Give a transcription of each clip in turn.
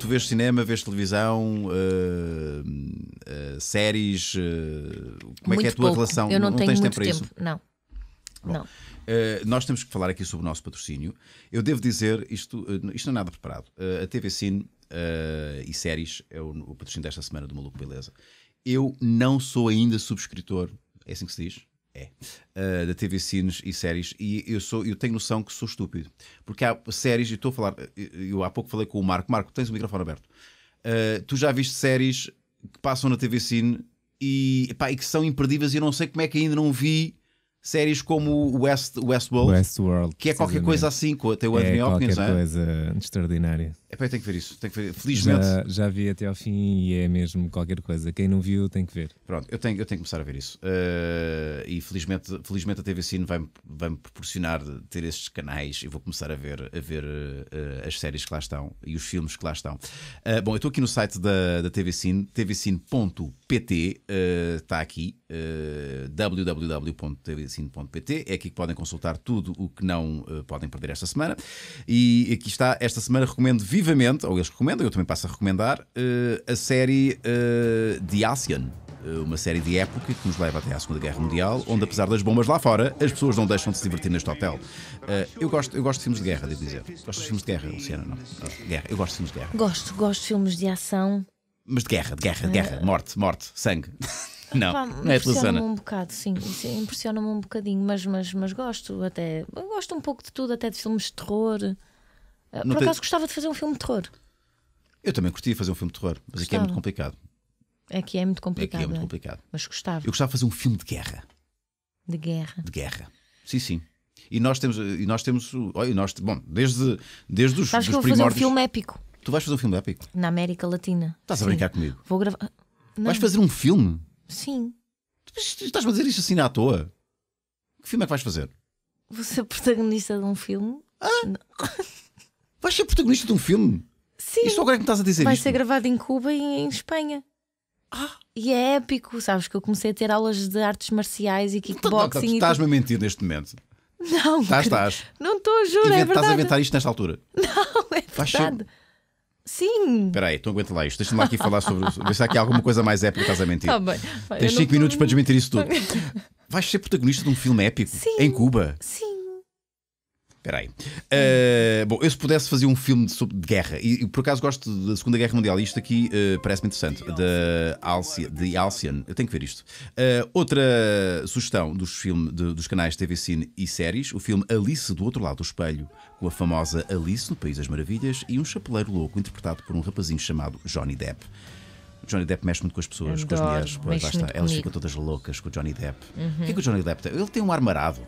tu, vês cinema, vês televisão, uh, uh, séries. Uh, como muito é que é a tua pouco. relação? Eu não, não tenho tens tempo para tempo. isso? Não. Bom, não. nós temos que falar aqui sobre o nosso patrocínio. Eu devo dizer, isto, isto não é nada preparado. a TV Cine e séries é o, o patrocínio desta semana do Maluco Beleza. Eu não sou ainda subscritor, é assim que se diz? é, uh, da TV Cines e séries, e eu, sou, eu tenho noção que sou estúpido. Porque há séries, e estou a falar, eu, eh, eu há pouco falei com o Marco, Marco, tens o microfone aberto. Uh, tu já viste séries que passam na TV Cine e, epá, e que são imperdíveis e eu não sei como é que ainda não vi séries como West, Westworld, Westworld que é qualquer coisa assim, tem o Anthony é qualquer é? coisa extraordinária. É pá, tem que ver isso, tem que ver. Felizmente. Já, já, vi até ao fim e é mesmo qualquer coisa. Quem não viu tem que ver. Pronto, eu tenho, eu tenho que começar a ver isso. Uh, e felizmente, felizmente a TV Cine vai-me vai proporcionar ter estes canais e vou começar a ver, a ver uh, as séries que lá estão e os filmes que lá estão. Uh, bom, eu estou aqui no site da, da TV Cine, tvcine.pt, está aqui uh, eh, www.tvcine.pt. É aqui que podem consultar tudo o que não uh, podem perder esta semana. E aqui está, esta semana recomendo vivamente, ou eles recomendam, eu também passo a recomendar, uh, a série uh, The Asian uma série de época que nos leva até à Segunda Guerra Mundial, onde apesar das bombas lá fora, as pessoas não deixam de se divertir neste hotel. Uh, eu, gosto, eu gosto de filmes de guerra, devo dizer. Gosto de filmes de guerra, Luciana, não? Guerra. Eu gosto de filmes de guerra. Gosto, gosto de filmes de ação. Mas de guerra, de guerra, de guerra, é. morte, morte, sangue. Não, Pá, não é um bocado, sim. Impressiona-me um bocadinho, mas, mas, mas gosto até. Gosto um pouco de tudo, até de filmes de terror. Ah, não Por tem... acaso gostava de fazer um filme de terror. Eu também curtia fazer um filme de terror, mas gostava. aqui é muito complicado. É é aqui é muito complicado. Aqui é muito complicado. Mas gostava. Eu gostava de fazer um filme de guerra. De guerra. De guerra. Sim, sim. E nós temos, e nós temos, olha, nós, bom, desde, desde os, Sabes dos que eu vou primórdios... fazer um filme épico. Tu vais fazer um filme épico? Na América Latina. Estás sim. a brincar comigo? Vou gravar. Vais fazer um filme? Sim. estás-me a dizer isto assim à toa? Que filme é que vais fazer? Vou ser protagonista de um filme. Ah? Vais ser protagonista de um filme? Sim. Isto agora é que me estás a dizer Vai isto? ser gravado em Cuba e em Espanha. Ah. E é épico, sabes? Que eu comecei a ter aulas de artes marciais e então, kickboxing. Não, estás-me a mentir neste momento. Não, estás, estás. Não estou, juro. é verdade. Estás a inventar isto nesta altura. Não, é verdade. Ser... Sim. Espera aí, então aguenta lá isto. Deixa-me lá aqui falar sobre. Ver se há aqui alguma coisa mais épica que estás a mentir. Tá bem. Tens 5 minutos para desmentir isso tudo. Vais ser protagonista de um filme épico Sim. em Cuba. Sim. Peraí. Uh, eh, bom, eu se pudesse fazer um filme de, de guerra, e, por acaso gosto da Segunda Guerra Mundial, isto aqui uh, parece-me interessante, de Alcyon, eu tenho que ver isto. Uh, outra sugestão dos, filme, de, dos canais TV Cine e séries, o filme Alice do Outro Lado do Espelho, com a famosa Alice no País das Maravilhas e um chapeleiro louco interpretado por um rapazinho chamado Johnny Depp. Johnny Depp mexe muito com as pessoas, Adoro, com as mulheres, pois, Elas comigo. ficam todas loucas com o Johnny Depp. Uhum. O que é que o Johnny Depp tem? Ele tem um marado.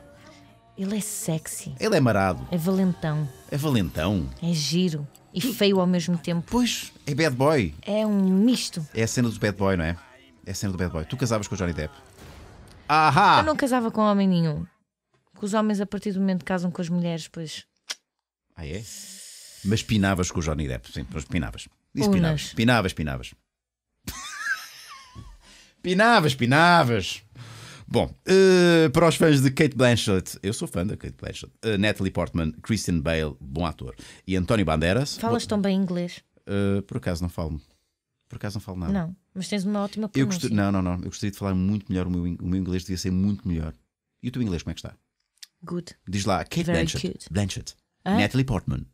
Ele é sexy. Ele é marado. É valentão. É valentão. É giro. E feio ao mesmo tempo. Pois, é bad boy. É um misto. É a cena do bad boy, não é? É a cena do bad boy. Tu casavas com o Johnny Depp. Ahá! Eu não casava com homem nenhum. Com os homens, a partir do momento que casam com as mulheres, pois. Ah, é? Mas pinavas com o Johnny Depp, sim, mas pinavas. Disse pinavas. Pinavas, pinavas. pinavas, pinavas. Bom, uh, para os fãs de Kate Blanchett, eu sou fã da Kate Blanchett, uh, Natalie Portman, Christian Bale, bom ator, e António Banderas. Falas tão bem inglês? Uh, por acaso não falo. Por acaso não falo nada. Não, mas tens uma ótima pronúncia. Eu gost... Não, não, não. Eu gostaria de falar muito melhor. O meu, o meu inglês devia ser muito melhor. E o teu inglês, como é que está? Good. Diz lá, Kate Very Blanchett, cute. Blanchett ah? Natalie Portman,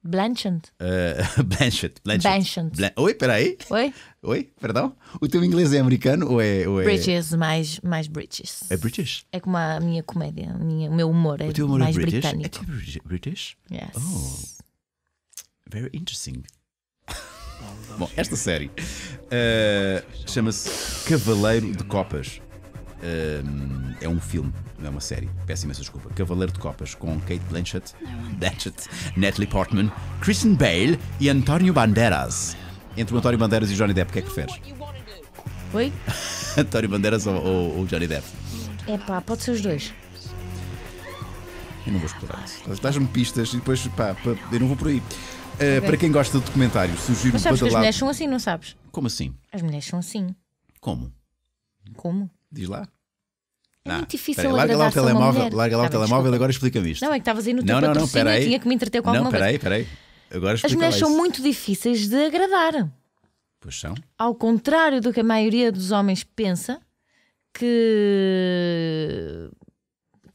Blanchett. Eh, uh, Blanchett. Blanchett. Oi, peraí. Oi? Oi, perdão. O teu inglês é americano ou é. Ou é... British, mais, mais British. É British? É como a minha comédia, a minha, o meu humor é o teu humor é mais é British? britânico. É British? Yes. Oh. Very interesting. Bom, esta série uh, chama-se Cavaleiro de Copas é um filme, não é uma série. Peço imensa desculpa. Cavaleiro de Copas com Kate Blanchett, Blanchett Natalie Portman, Christian Bale e António Banderas. Entre o António Banderas e o Johnny Depp, o que é que preferes? Oi? António Banderas ou, ou, Johnny Depp? É pá, pode ser os dois. Eu não vou explorar isso. estás me pistas e depois, pá, pá, eu não vou por aí. Uh, para quem gosta de documentários, sugiro Mas sabes badalado... que as mulheres são assim, não sabes? Como assim? As mulheres são assim. Como? Como? Diz lá. É muito difícil larga lá o tá telemóvel, larga lá o telemóvel agora explica-me isto. Não, é que estavas aí no não, teu não, não, peraí. tinha que me entreter com alguma peraí, coisa. Não, peraí, peraí. Agora As mulheres são muito difíceis de agradar. Pois são. Ao contrário do que a maioria dos homens pensa, que,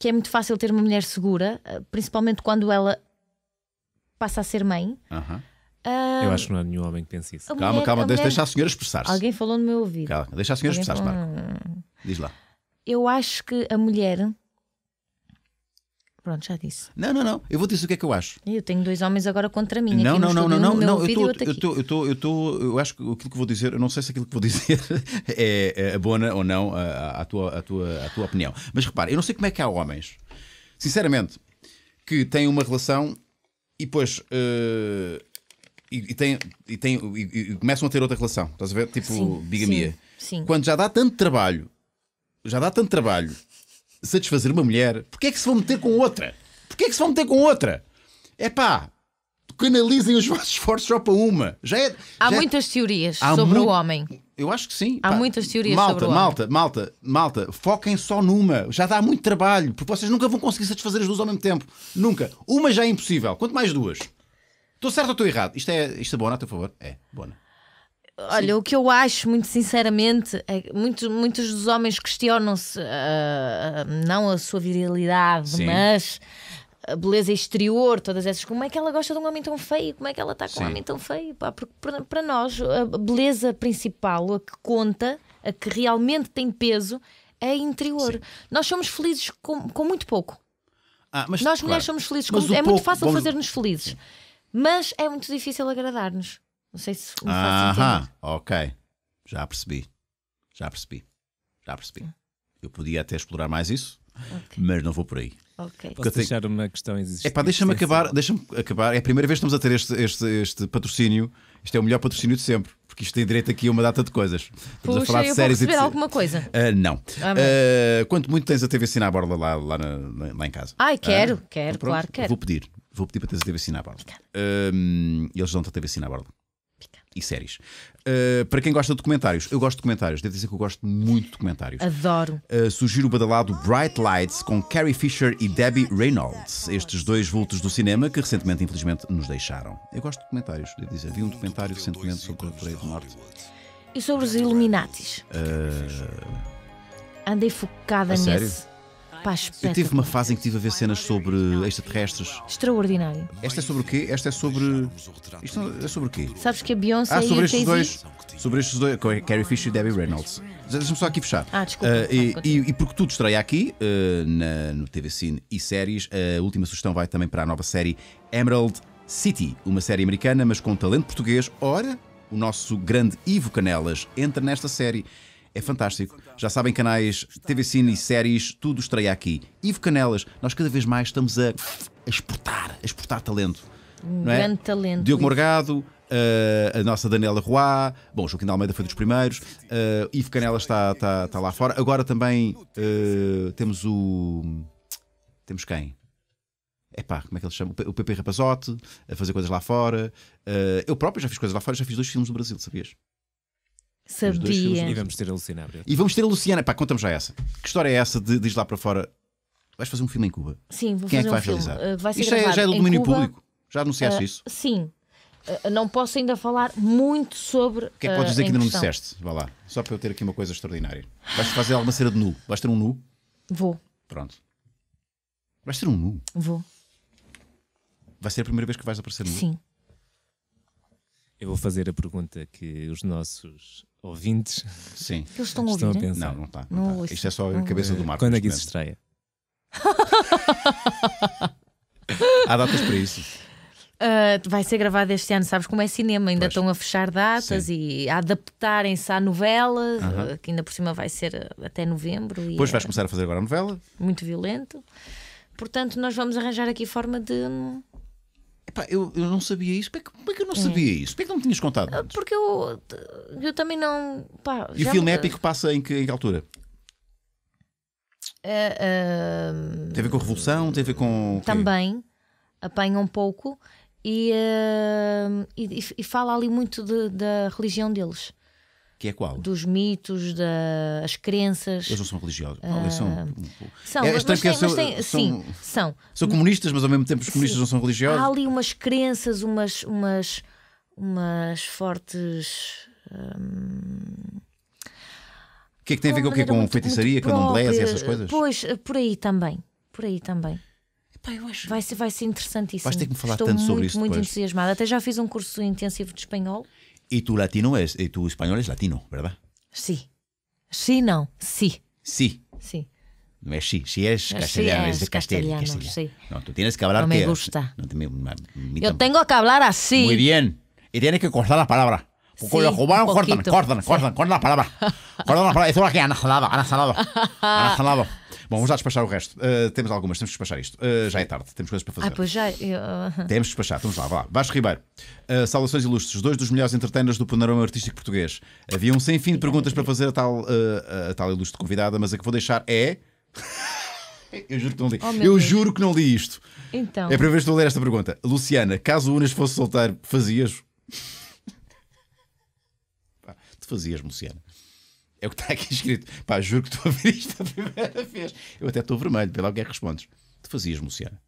que é muito fácil ter uma mulher segura, principalmente quando ela passa a ser mãe. Uh ah, -huh. Eu acho que não há nenhum homem que pense isso. A calma, mulher, calma, a deixa, mulher... deixa a senhora expressar-se. Alguém falou no meu ouvido. Calma, deixa a senhora expressar-se, Marco. Diz lá. Eu acho que a mulher. Pronto, já disse. Não, não, não. Eu vou dizer o que é que eu acho. Eu tenho dois homens agora contra mim. Não, não, não, não, não, não. Eu estou, eu estou, eu estou. Eu acho que aquilo que vou dizer, eu não sei se aquilo que vou dizer é, é, é bona ou não a, a, tua, a, tua, a tua opinião. Mas repare, eu não sei como é que há homens, sinceramente, que têm uma relação e depois. Uh, e, e, têm, e, têm, e, e, começam a ter outra relação, estás a ver? Tipo sim, bigamia. Sim, sim. Quando já dá tanto trabalho já dá tanto trabalho satisfazer uma mulher, porquê é que se vão meter com outra? Porquê é que se vão meter com outra? É pá, canalizem os vossos esforços só para uma. Já é, há já é- muitas é... teorias há sobre mu... o homem. Eu acho que sim. Há pá. muitas teorias malta, sobre o malta, homem. Malta, malta, malta, foquem só numa. Já dá muito trabalho, porque vocês nunca vão conseguir satisfazer as duas ao mesmo tempo. Nunca. Uma já é impossível. Quanto mais duas. Estou certo ou estou errado? Isto é, isto é bona, a teu favor? É, bona. Olha, Sim. o que eu acho, muito sinceramente, é muitos, muitos dos homens questionam-se uh, não a sua virilidade, Sim. mas a beleza exterior, todas essas. Como é que ela gosta de um homem tão feio? Como é que ela está com Sim. um homem tão feio? Pá, porque para nós, a beleza principal, a que conta, a que realmente tem peso, é interior. Nós somos felizes com, com muito pouco. Ah, mas, nós mulheres somos felizes. Com, é muito fácil vamos... fazer-nos felizes, mas é muito difícil agradar-nos. Não sei se Aham, ok. Já percebi. Já percebi. Já percebi. Eu podia até explorar mais isso, okay. mas não vou por aí. Ok. Posso tenho... deixar uma questão existente? É pá, deixa-me acabar, deixa acabar. É a primeira vez que estamos a ter este, este, este patrocínio. Isto é o melhor patrocínio de sempre porque isto tem direito aqui a uma data de coisas. Estamos Puxa, a falar de séries e de... alguma coisa. Uh, não. Ah, mas... uh, quanto muito tens a TV Sina borda lá, lá, na, lá em casa? Ai, ah, quero, uh, quero, então claro, quero. Vou pedir, vou pedir para teres a TV Sina à borda. eles dão-te a TV Sina borda e séries. Uh, para quem gosta de documentários, eu gosto de documentários, devo dizer que eu gosto muito de documentários. Adoro. Uh, sugiro o badalado Bright Lights com Carrie Fisher e Debbie Reynolds, estes dois vultos do cinema que recentemente, infelizmente, nos deixaram. Eu gosto de documentários, devo dizer. Vi um documentário recentemente sobre a Coreia do Norte. E sobre os Illuminatis? Uh... Andei focada a Sério? Pá, eu tive uma fase em que estive a ver cenas sobre extraterrestres. Extraordinário. Esta é sobre o quê? Esta é sobre. Isto é sobre o quê? Sabes que a Beyoncé ah, sobre e estes dois. Sobre estes dois. Carrie Fisher e Debbie Reynolds. Deixa-me só aqui fechar. Ah, desculpa. Uh, e, e, e, porque tudo estreia aqui, uh, na, no TV Cine e séries, a última sugestão vai também para a nova série Emerald City, uma série americana, mas com talento português. Ora, o nosso grande Ivo Canelas entra nesta série. É fantástico. Já sabem, canais TV Cine e séries, tudo estreia aqui. Ivo Canelas, nós cada vez mais estamos a, exportar, a exportar talento. Um é? grande talento. Diogo Morgado, Uh, a nossa Daniela Roy, bom, Joaquim de Almeida foi dos primeiros, uh, Ivo Canelas está, está, está lá fora. Agora também uh, temos o. Temos quem? Epá, como é que ele chama? O PP Rapazote, a fazer coisas lá fora. Uh, eu próprio já fiz coisas lá fora, já fiz dois filmes no Brasil, sabias? Sabia. E vamos ter a Luciana Abreu. E vamos ter a Luciana. Pá, conta-me já essa. Que história é essa de diz lá para fora? Vais fazer um filme em Cuba? Sim, vou Quem fazer é que um vai filme. realizar? Uh, vai ser Isto já é, é do domínio Cuba. público? Já anunciaste uh, isso? Sim. Uh, não posso ainda falar muito sobre. O que é que podes dizer que ainda questão. não disseste? Vá lá. Só para eu ter aqui uma coisa extraordinária. Vais fazer alguma cena de nu? Vais ter um nu? Vou. Pronto. Vais ter um nu? Vou. Vai ser a primeira vez que vais aparecer nu? Sim. Eu vou fazer a pergunta que os nossos ouvintes Sim. Eles estão, estão a, ouvir, pensar. Não, não está. Não não está. Isto é só a cabeça do Marco. Quando é que isso estreia? Há datas para isso. Uh, vai ser gravado este ano, sabes como é cinema, ainda pois. estão a fechar datas Sim. e a adaptarem-se à novela, uh ah, -huh. que ainda por cima vai ser ah, até novembro. Depois vais é começar a fazer agora a novela. Muito violento. Portanto, nós vamos arranjar aqui forma de hum, Epá, eu, eu não sabia isso. Como é que, como é que eu não hum. sabia é. isso? Como é que não me tinhas contado? Ah, antes? Porque eu, eu também não. Pá, e o filme me... épico passa em que, em que altura? Uh, uh, tem a ver com a Revolução? Tem a ver com. Também apanha um pouco e, uh, e, e, fala ali muito de, da religião deles. Que é qual? Dos mitos, das crenças. Eles não são religiosos. Uh... são, ah, são, é, é mas, mas, tem, mas são, tem, são, sim, são. São comunistas, mas ao mesmo tempo os comunistas sim. não são religiosos. Há ali umas crenças, umas, umas, umas fortes. O hum, que é que tem a ver com, o quê com feitiçaria, candomblés e essas coisas? Pois, por aí também. Por aí também. acho... vai, ser, vai ser interessantíssimo. Vais ter que me falar Estou tanto muito, sobre isso. Estou muito entusiasmada. Até já fiz um curso intensivo de espanhol. Y tu latino es, Y eh, tu español es latino, ¿verdad? Sí. Sí, no, sí. Sí. Sí. Eh, sí, sí es castellano, sí es, castellano. Sí. No, tú tienes que hablar No me que, gusta. No me, me, Yo tengo que hablar así. Muy bien. Y tienes que cortar la palabra. Sí, con los cubanos cortan, cortan, cortan, cortan la palabra. Cortan la palabra. Eso es lo que han salado, han salado. Han salado. Bom, vamos lá despachar o resto. Uh, temos algumas, temos que despachar isto. Uh, já é tarde, temos coisas para fazer. Ah, pois já. Eu... Temos que despachar, vamos lá, vá. Vasco Ribeiro, uh, saudações ilustres, dois dos melhores entertainers do panorama artístico português. Havia um sem fim de perguntas para fazer a tal, a tal ilustre convidada, mas a que vou deixar é. Eu juro que não li. Oh, eu Deus. juro que não li isto. Então. É a primeira vez que estou a ler esta pergunta. Luciana, caso o Unas fosse solteiro, fazias? tu fazias, Luciana. É o que está aqui escrito. Pá, juro que estou a ver isto a primeira vez. Eu até estou vermelho, pela que é que respondes. Tu fazias, Luciana?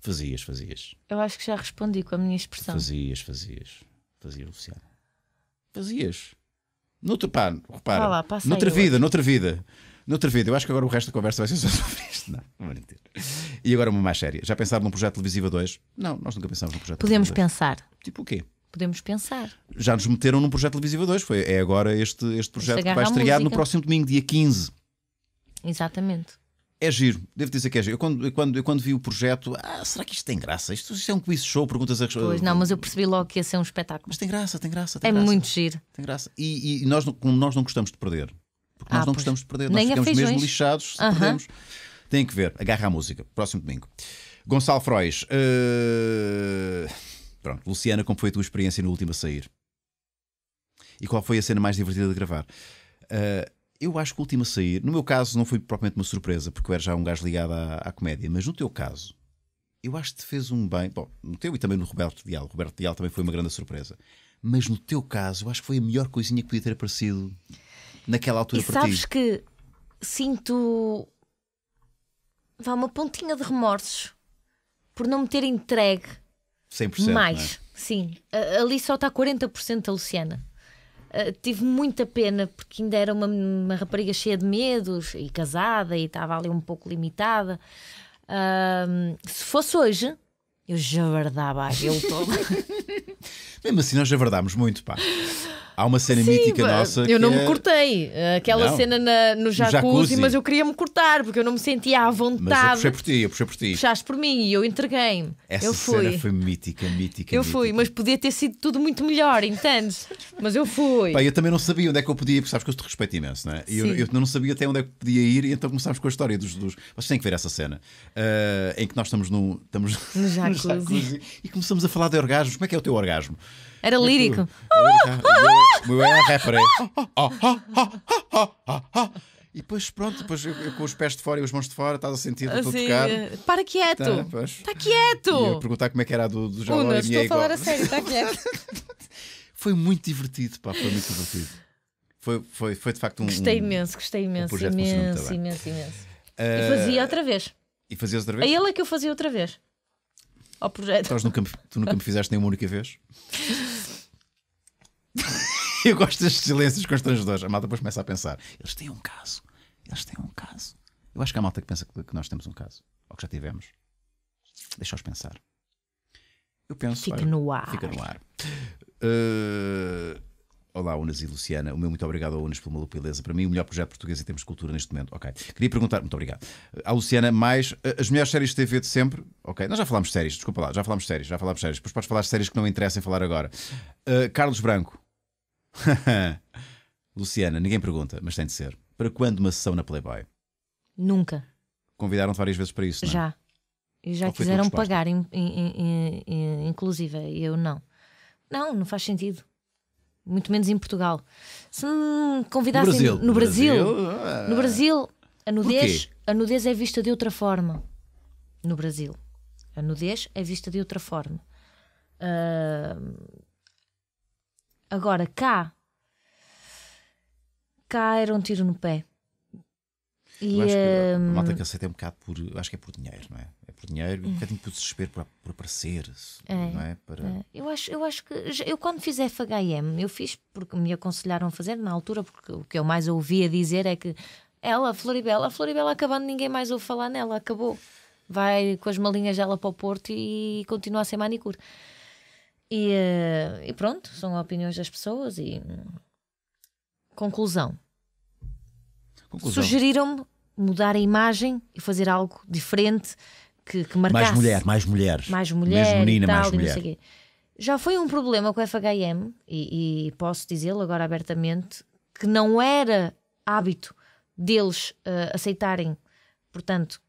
Fazias, fazias. Eu acho que já respondi com a minha expressão. Fazias, fazias. Fazias, Luciana. Fazias. Noutro, pá, repara. Lá, noutra vida, hoje. noutra vida. Noutra vida, eu acho que agora o resto da conversa vai ser só sobre isto. Não, não vou E agora uma mais séria. Já pensaram num projeto televisivo 2? dois? Não, nós nunca pensámos num projeto Podemos televisivo. Podemos pensar. Tipo o quê? podemos pensar. Já nos meteram num projeto televisivo 2, foi, é agora este, este projeto que vai estrear no próximo domingo, dia 15. Exatamente. É giro, devo dizer que é giro. Eu quando, eu, quando, eu, quando vi o projeto, ah, será que isto tem graça? Isto, isto é um quiz show, perguntas a Pois não, mas eu percebi logo que ia ser é um espetáculo. Mas tem graça, tem graça. Tem é graça. muito giro. Tem graça. E, e nós, como nós não gostamos de perder, porque ah, nós não pois. gostamos de perder, Nem nós ficamos mesmo lixados se uh -huh. perdemos. Tem que ver, agarra a música, próximo domingo. Gonçalo Frois. Uh... Pronto. Luciana, como foi a tua experiência no último a sair? E qual foi a cena mais divertida de gravar? Uh, eu acho que o último a sair, no meu caso, não foi propriamente uma surpresa, porque eu era já um gajo ligado à, à comédia, mas no teu caso, eu acho que te fez um bem. Bom, no teu e também no Roberto Dial. Roberto Dial também foi uma grande surpresa. Mas no teu caso, eu acho que foi a melhor coisinha que podia ter aparecido naquela altura e para sabes ti. Sabes que sinto. Vá uma pontinha de remorsos por não me ter entregue 100%. É? Mais, é? sim. Ali só está 40% a Luciana. Uh, tive muita pena porque ainda era uma, uma, rapariga cheia de medos e casada e estava ali um pouco limitada. Uh, se fosse hoje, eu já verdava aquilo todo. Mesmo assim, nós já verdámos muito, pá. Há uma cena Sim, mítica nossa. Eu não me é- cortei. Aquela não, cena na, no, jacuzzi, no jacuzzi, mas eu queria me cortar porque eu não me sentia à vontade. Mas eu puxei por ti, eu puxei por ti. Puxaste por mim e eu entreguei-me. Essa eu fui. cena foi mítica, mítica. Eu mítica. fui, mas podia ter sido tudo muito melhor, entende? mas eu fui. Pá, eu também não sabia onde é que eu podia ir, porque sabes que eu te respeito imenso, não é? Eu, eu, não sabia até onde é que podia ir e então começámos com a história dos. dos... Vocês têm que ver essa cena uh, em que nós estamos, num, estamos no, estamos no, jacuzzi. e começamos a falar de orgasmos. Como é que é o teu orgasmo? Era tipo, lírico. Ah, ah, ah, o meu é rapper. E depois, pronto, depois eu, eu, com os pés de fora e os mãos de fora, estás a sentir assim, todo tocado. Eh, para quieto! Está tá quieto! E eu perguntar como é que era a do, do Jaló Una, e a falar igual. a sério, está quieto. foi muito divertido, pá, foi muito divertido. Foi, foi, foi de facto um. Gostei imenso, gostei imenso, um imenso, imenso, imenso. Uh... E fazia outra vez. E fazias outra vez? A ele é que eu fazia outra vez. Ao projeto. Então, tu nunca me fizeste nenhuma única vez? eu gosto destes silêncios constrangedores. A malta depois começa a pensar: eles têm um caso. Eles têm um caso. Eu acho que há malta que pensa que nós temos um caso. Ou que já tivemos. Deixa-os pensar. Eu penso. Fica olha, no ar. Fica no ar. Uh, olá, Unas e Luciana. O meu muito obrigado ao Unas por uma Para mim, o melhor projeto português em termos de cultura neste momento. Ok. Queria perguntar, muito obrigado. Eh, à Luciana, mais eh, as melhores séries de TV de sempre. Ok. Nós já falámos séries, desculpa lá. Já falámos séries, já falámos séries. Depois podes falar de séries que não interessem falar agora. Uh, Carlos Branco. Luciana, ninguém pergunta, mas tem de ser. Para quando uma sessão na Playboy? Nunca. Convidaram-te várias vezes para isso, não é? Já. E já Qual quiseram pagar, in, in, in, inclusive. Eu não. Não, não faz sentido. Muito menos em Portugal. Se me convidassem no Brasil, no Brasil, no Brasil a, nudez, a nudez é vista de outra forma. No Brasil, a nudez é vista de outra forma. Uh, Agora cá, cá era um tiro no pé. E, eu acho que hum, a malta que aceita é um bocado por. Acho que é por dinheiro, não é? É por dinheiro e um é. bocadinho por desespero por, por aparecer, é, não é? Para... É. Eu, acho, eu acho que. Eu quando fiz FHM, eu fiz porque me aconselharam a fazer na altura, porque o que eu mais ouvia dizer é que ela, Floribela, Floribela acabando, ninguém mais ouve falar nela, acabou. Vai com as malinhas dela para o Porto e continua a ser manicure. E, eh, e pronto, são opiniões das pessoas e. Hum, conclusão. Conclusão. Sugeriram-me mudar a imagem e fazer algo diferente que, que marcasse. Mais mulher, mais mulheres. Mais mulher, mais menina, tal, mais mulher. Já foi um problema com o FHM, e, e posso dizê-lo agora abertamente, que não era hábito deles uh, aceitarem, portanto,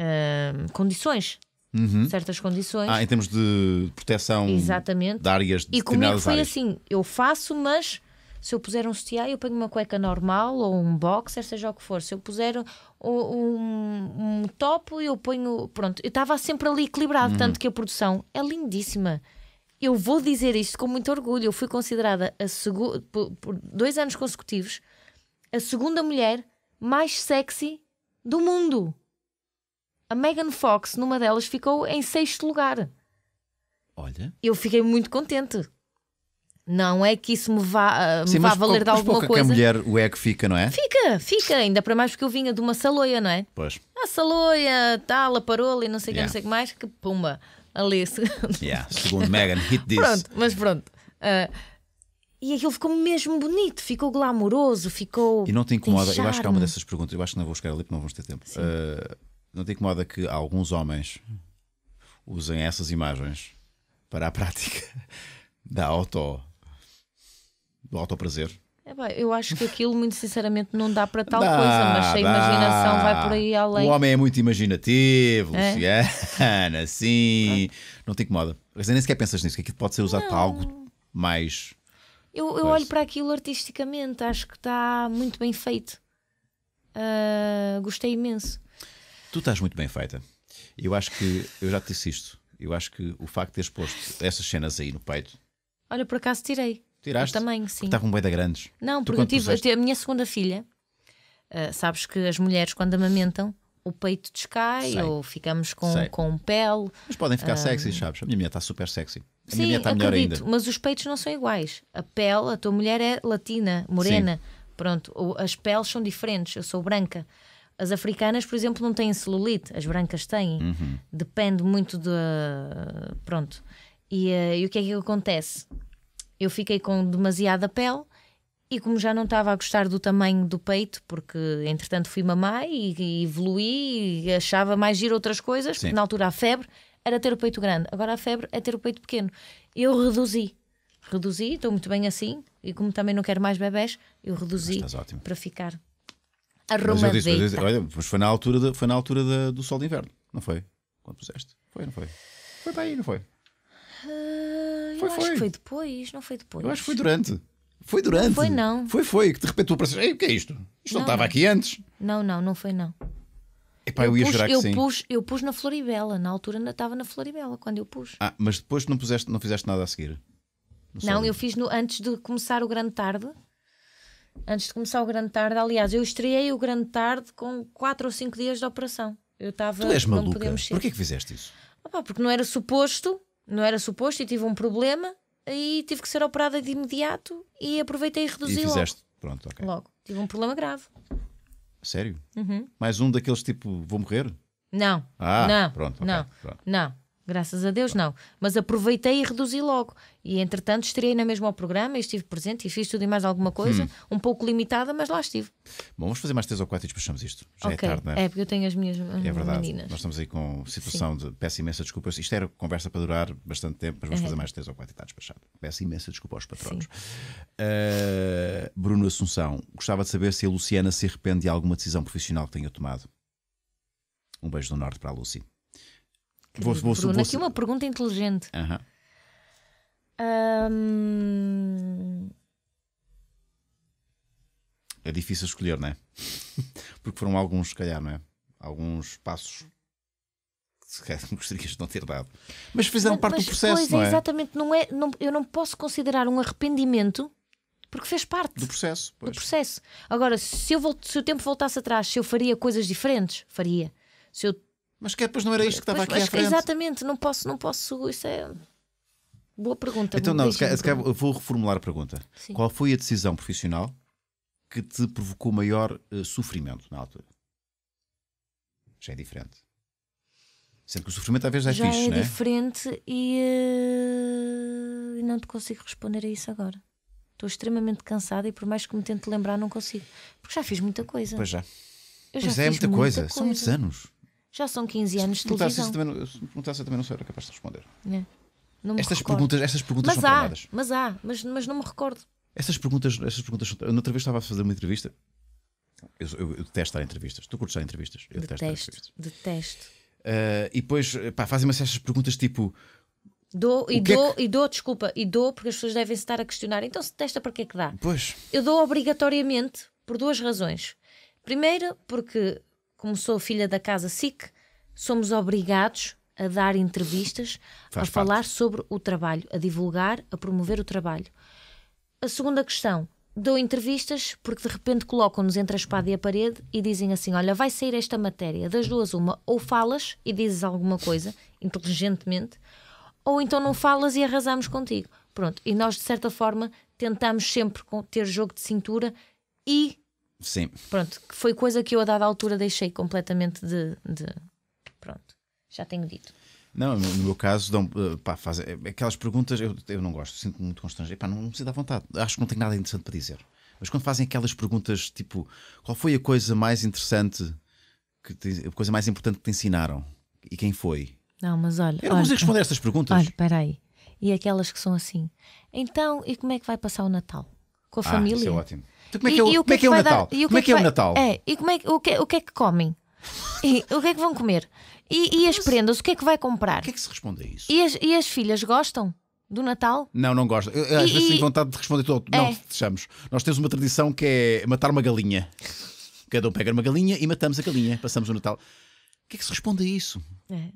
uh, condições uhum. certas condições. Ah, em termos de proteção Exatamente. de áreas de E comigo foi assim: eu faço, mas se eu puser um sutiã, eu ponho uma cueca normal ou um boxer, seja o que for. Se eu puser um, um, um topo, eu ponho. Pronto, eu estava sempre ali equilibrado, uhum. tanto que a produção é lindíssima. Eu vou dizer isto com muito orgulho. Eu fui considerada a por, por dois anos consecutivos a segunda mulher mais sexy do mundo. A Megan Fox, numa delas, ficou em sexto lugar. Olha. Eu fiquei muito contente. Não é que isso me vá, ah, Sim, me vá valer de alguma coisa. Que a mulher, o é ego fica, não é? Fica, fica, ainda para mais porque eu vinha de uma saloia, não é? Pois. A ah, saloia, tal, a parola e não sei o yeah. que, que mais, que pumba, ali. Yeah, segundo Megan, hit this. Pronto, mas pronto. Uh, e aquilo ficou mesmo bonito, ficou glamouroso, ficou. E não te incomoda, eu acho que há uma dessas perguntas, eu acho que não vou chegar ali porque não vamos ter tempo. Sim. Uh, não te incomoda que alguns homens usem essas imagens para a prática da auto do autoprazer? É bem, eu acho que aquilo, muito sinceramente, não dá para tal dá, coisa, mas a imaginação dá. vai por aí além. O homem é muito imaginativo, é? Luciana, assim. Ah. Não te incomoda. mas nem sequer pensas nisso, que aquilo pode ser usado não. para algo mais. Eu, eu olho para aquilo artisticamente, acho que está muito bem feito. Uh, gostei imenso. Tu estás muito bem feita. Eu acho que eu já te disse isto. Eu acho que o facto de teres posto essas cenas aí no peito. Olha, por acaso tirei. Tiraste? Também, sim. Estavam bem da grandes. Não, tu porque eu tive puseste... a minha segunda filha. Uh, sabes que as mulheres, quando amamentam, o peito descai Sei. ou ficamos com, com pele. Mas podem ficar um... Ah, sexy, sabes? A minha mulher está super sexy. A sim, minha mulher está acredito, melhor ainda. Mas os peitos não são iguais. A pele, a tua mulher é latina, morena. Sim. Pronto, as peles são diferentes. Eu sou branca. As africanas, por exemplo, não têm celulite, as brancas têm. Uhum. Depende muito de. Pronto. E, eh, e o que é que acontece? Eu fiquei com demasiada pele e como já não estava a gostar do tamanho do peito, porque entretanto fui mamãe e, e evoluí e achava mais giro outras coisas, Sim. porque na altura a febre era ter o peito grande, agora a febre é ter o peito pequeno. Eu reduzi, reduzi, estou muito bem assim, e como também não quero mais bebés, eu reduzi para ficar arrumadita. Mas eu disse, olha, mas foi na altura, de, foi na altura de, do sol de inverno, não foi? Quando puseste? Foi, não foi? Foi para aí, não foi? Uh, foi, eu acho que foi depois, não foi depois. Eu acho que foi durante. Foi durante. foi, não. Foi, foi. Que de repente tu apareces. Ei, o que é isto? Isto não, estava aqui antes. Não, não, não foi, não. Epá, eu, eu ia pus, jurar que eu sim. Pus, eu pus na Floribela. Na altura ainda estava na Floribela quando eu pus. Ah, mas depois não, puseste, não fizeste nada a seguir? Não, não eu fiz no, antes de começar o Grande Tarde antes de começar o Grande Tarde. Aliás, eu estreiei o Grande Tarde com 4 ou 5 dias de operação. Eu estava. Tu és maluca. Porquê que fizeste isso? porque não era suposto, não era suposto e tive um problema e tive que ser operada de imediato e aproveitei e reduzi e fizeste. logo. Pronto, ok. Logo. Tive um problema grave. Sério? Uhum. Mais um daqueles tipo, vou morrer? Não. Ah, não, pronto. não, pronto. não. Graças a Deus, não. Mas aproveitei e reduzi logo. E entretanto estirei na mesma ao programa e estive presente e fiz tudo e mais alguma coisa, hum. um pouco limitada, mas lá estive. Bom, vamos fazer mais três ou quatro e despachamos isto. Já é okay. é tarde, não é? É, porque eu tenho as minhas meninas. Eh, é verdade. Meninas. Nós estamos aí com situação Sim. de peço imensa desculpa. Isto era conversa para durar bastante tempo, mas vamos é. fazer mais três ou quatro e está despachado. Peço imensa desculpa aos patronos. Uh, Bruno Assunção, gostava de saber se a Luciana se arrepende de alguma decisão profissional que tenha tomado. Um beijo do Norte para a Lucy. Vou, vou, Bruno, vou, aqui uma pergunta inteligente. É difícil escolher, não é? Porque foram alguns, se calhar, não é? Alguns passos que gostarias de não ter dado. Mas fizeram mas, parte mas do processo, pois, é, não é? Exatamente, não é, não, eu não posso considerar um arrependimento porque fez parte do processo. Pois. Do processo. Agora, se, eu volto, se o tempo voltasse atrás, se eu faria coisas diferentes, faria. Se eu mas que depois é, não era isto que estava pois, aqui à frente. Exatamente, não posso, não posso. Isso é. Boa pergunta. Então, não, se calhar, se vou reformular a pergunta. Sim. Qual foi a decisão profissional que te provocou maior uh, sofrimento na altura? Já é diferente. Sendo que o sofrimento às vezes é já fixe, é né? diferente e uh, não te consigo responder a isso agora. Estou extremamente cansada e por mais que me tente lembrar, não consigo. Porque já fiz muita coisa. Pois já. Eu pois já é, muita, muita coisa. coisa. São muitos anos. Já são 15 anos de televisão. Se também, se perguntasse, eu também não sei, era capaz de responder. É. estas, perguntas, estas perguntas mas são há, tornadas. Mas há, mas, mas não me recordo. Estas perguntas, estas perguntas são. Eu, outra vez estava a fazer uma entrevista. Eu, eu, eu detesto dar entrevistas. Tu curtes dar entrevistas? Eu detesto. Detesto. Entrevistas. detesto. Uh, e depois, pá, fazem-me assim estas perguntas tipo. Dou, e, é dou, é que... e dou, desculpa, e dou porque as pessoas devem estar a questionar. Então, se testa, para que é que dá? Pois. Eu dou obrigatoriamente por duas razões. Primeiro, porque como sou filha da Casa SIC, somos obrigados a dar entrevistas, Faz a parte. falar sobre o trabalho, a divulgar, a promover o trabalho. A segunda questão, dou entrevistas porque de repente colocam-nos entre a espada e a parede e dizem assim: Olha, vai sair esta matéria, das duas, uma, ou falas e dizes alguma coisa, inteligentemente, ou então não falas e arrasamos contigo. Pronto, e nós de certa forma tentamos sempre ter jogo de cintura e Sim. Pronto, que foi coisa que eu a dada altura deixei completamente de. de... Pronto, já tenho dito. Não, no meu caso, dão, eh, pá, fazem, eh, aquelas perguntas eu, eu não gosto, sinto-me muito constrangido. Pá, não, não me dá vontade, acho que não tenho nada interessante para dizer. Mas quando fazem aquelas perguntas tipo: qual foi a coisa mais interessante, que te, a coisa mais importante que te ensinaram? E quem foi? Não, mas olha. Eu não consigo responder estas perguntas. Olha, peraí. E aquelas que são assim: então, e como é que vai passar o Natal? Com a ah, família? Isso é ótimo e como é que é o, é que é o Natal? Como é que é o Natal? É, e como é, o, que, o que é que comem? E, o que é que vão comer? E, e as prendas, o que é que vai comprar? O que é que se responde a isso? E as, e as filhas gostam? Do Natal? Não, não gosto. Eu, às e, vezes e... tenho vontade de responder tudo. É. Não, deixamos. Nós temos uma tradição que é matar uma galinha. Cada um pega uma galinha e matamos a galinha. Passamos o Natal. O que é que se responde a isso? É.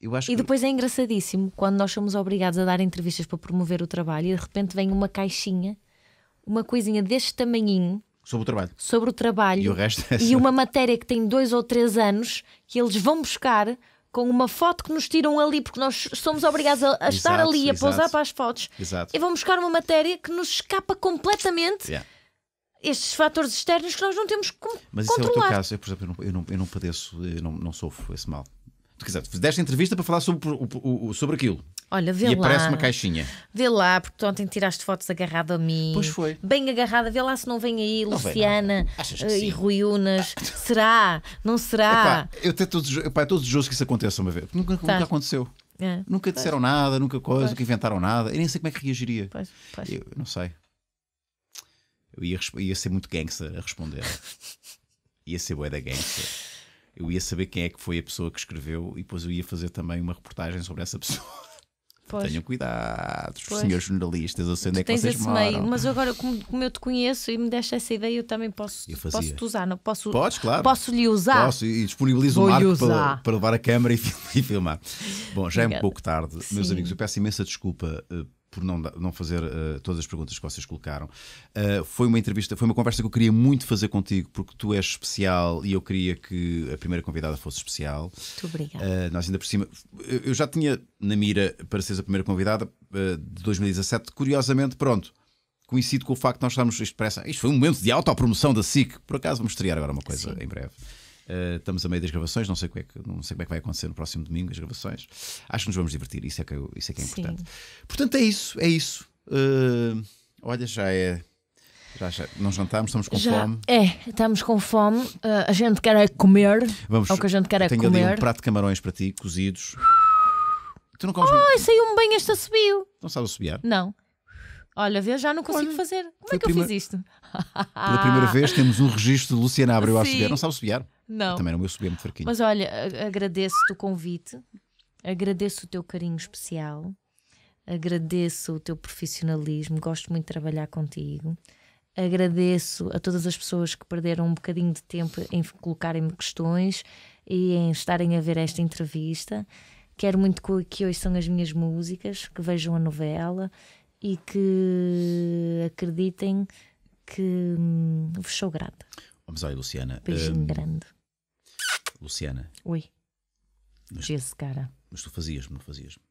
Eu acho e que... depois é engraçadíssimo quando nós somos obrigados a dar entrevistas para promover o trabalho e de repente vem uma caixinha uma coisinha deste tamanhinho Sobre o trabalho. sobre o trabalho E o resto é e uma matéria que tem dois ou três anos que eles vão buscar com uma foto que nos tiram ali, porque nós somos obrigados a, a estar ali, a exato. pousar para as fotos. Exato. E vão buscar uma matéria que nos escapa completamente Yeah. estes fatores externos que nós não temos como Mas isso é o teu caso. Eu, por exemplo, eu não, eu não, eu não padeço, eu não, não sofro esse mal. Tu quiseres, deste entrevista para falar sobre, o- o- o- sobre aquilo. Olha, vê e lá. E aparece uma caixinha. Vê lá, porque tu ontem tiraste fotos agarrado a mim. Pois foi. Bem agarrada, vê lá se não vem aí não Luciana uh, e Rui Unas. Será? Não será? Epá, eu tenho todos, epá, é todos os jogos que isso aconteça uma vez. Nunca, tá. nunca aconteceu. É, nunca pois. disseram nada, nunca coisa, nunca inventaram nada. Eu nem sei como é que reagiria. Pois, pois. Eu, não sei. Eu ia, ia ser muito gangster a responder. ia ser bué da gangster. Eu ia saber quem é que foi a pessoa que escreveu e depois eu ia fazer também uma reportagem sobre essa pessoa. Pois. Tenham cuidado, os senhores jornalistas, eu sei onde é que vocês moram. Meio, mas agora, como, como, eu te conheço e me deste essa ideia, eu também posso, eu posso te usar, não posso? Podes, claro. Posso lhe usar? Posso e disponibilizo o um marco para, para, levar a câmera e, filmar. Bom, já Obrigada. é um pouco tarde, Sim. meus amigos, eu peço imensa desculpa uh, por não, não fazer uh, todas as perguntas que vocês colocaram. Uh, foi uma entrevista, foi uma conversa que eu queria muito fazer contigo, porque tu és especial e eu queria que a primeira convidada fosse especial. Muito obrigada. Uh, nós ainda por cima, eu já tinha na mira para seres a primeira convidada de 2017, curiosamente, pronto coincido com o facto de nós estarmos. Isto, parece, isto foi um momento de autopromoção da SIC. Por acaso vamos estrear agora uma coisa Sim. em breve. Eh, estamos a meio das gravações, não sei, como é que, não sei como é que vai acontecer no próximo domingo as gravações. Acho que nos vamos divertir, isso é que, é isso é, que é importante. Sim. Portanto, é isso, é isso. Uh, olha, já é. Já, já, não jantámos, estamos com já, fome. É, estamos com fome. Uh, a gente quer é comer. Vamos, é o que a gente quer é tenho comer. Tenho ali um prato de camarões para ti, cozidos. Tu não comes. Ai, oh, saiu-me bem este assobio. Não sabes assobiar? Não. Olha, ver já não consigo Olha, fazer. Como é que prima... eu fiz isto? Pela primeira vez temos um registro de Luciana Abreu Sim. a subir. Não sabe subir? Não. também não meu subia muito fraquinho. Mas olha, agradeço-te o convite, agradeço o teu carinho especial, agradeço o teu profissionalismo, gosto muito de trabalhar contigo. Agradeço a todas as pessoas que perderam um bocadinho de tempo em colocarem-me questões e em estarem a ver esta entrevista. Quero muito que hoje são as minhas músicas, que vejam a novela, e que acreditem que hum, vos sou grata. Vamos aí, Luciana. Beijinho hum, grande. Luciana. Oi. Mas, esse cara. Mas tu fazias-me, não fazias-me?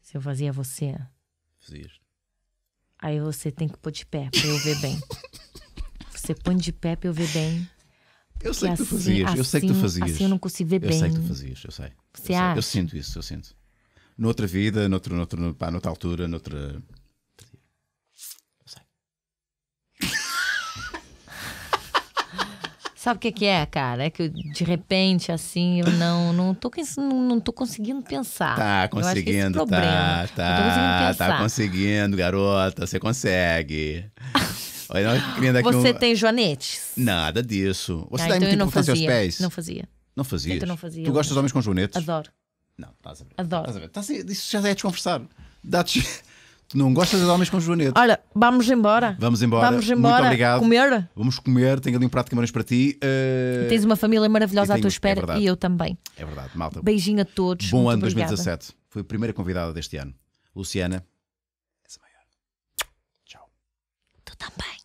Se eu fazia você. Fazias. Aí você tem que pôr de pé para eu ver bem. você põe de pé para eu ver bem. Eu sei que, que tu assim, fazias, eu sei que tu assim, fazias. Assim eu não consigo ver eu bem. Eu sei que tu fazias, eu sei. Você eu acha? Sei. Eu sinto isso, eu sinto. Noutra vida, noutro, noutro, pá, noutra altura, noutra. Sabe o que, que é, cara? É que eu, de repente, assim, eu não, não, tô, não, não tô conseguindo pensar. Tá é conseguindo, tá, eu problema, tá, tá. Conseguindo tá conseguindo, garota, você consegue. você um... tem joanetes? Nada disso. Você ah, dá então muito importância aos pés? Não fazia. Não fazia. Então não fazia. Tu gostas de homens com joanetes? Adoro. Não, estás a ver. Adoro. Estás a ver. Tá assim, isso já é desconversar. Dá-te Tu não gostas de homens com joanete? Olha, vamos embora. Vamos embora. Vamos embora. Muito obrigado. Comer? Vamos comer. Tenho ali um prato de camarões para ti. Uh... Tens uma família maravilhosa à tua é espera é e eu também. É verdade, malta. Beijinho a todos. Bom Muito ano obrigada. 2017. Foi a primeira convidada deste ano. Luciana, essa maior. Tchau. Tu também.